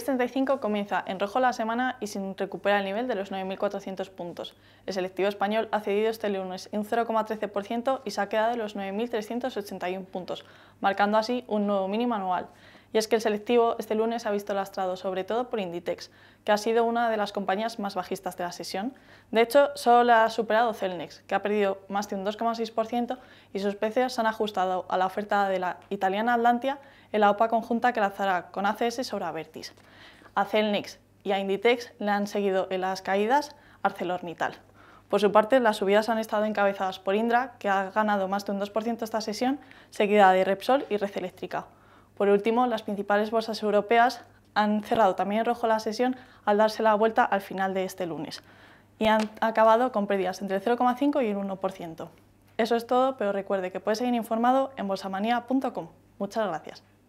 IBEX 35 comienza en rojo la semana y sin recuperar el nivel de los 9.400 puntos. El selectivo español ha cedido este lunes un 0,13% y se ha quedado en los 9.381 puntos, marcando así un nuevo mínimo anual. Y es que el selectivo este lunes ha visto lastrado sobre todo por Inditex, que ha sido una de las compañías más bajistas de la sesión. De hecho, solo ha superado Celnex, que ha perdido más de un 2,6% y sus precios se han ajustado a la oferta de la italiana Atlantia en la OPA conjunta que lanzará con ACS sobre Avertis. A Celnex y a Inditex le han seguido en las caídas ArcelorMittal. Por su parte, las subidas han estado encabezadas por Indra, que ha ganado más de un 2% esta sesión, seguida de Repsol y Red Eléctrica. Por último, las principales bolsas europeas han cerrado también en rojo la sesión al darse la vuelta al final de este lunes y han acabado con pérdidas entre el 0,5 y el 1%. Eso es todo, pero recuerde que puede seguir informado en bolsamanía.com. Muchas gracias.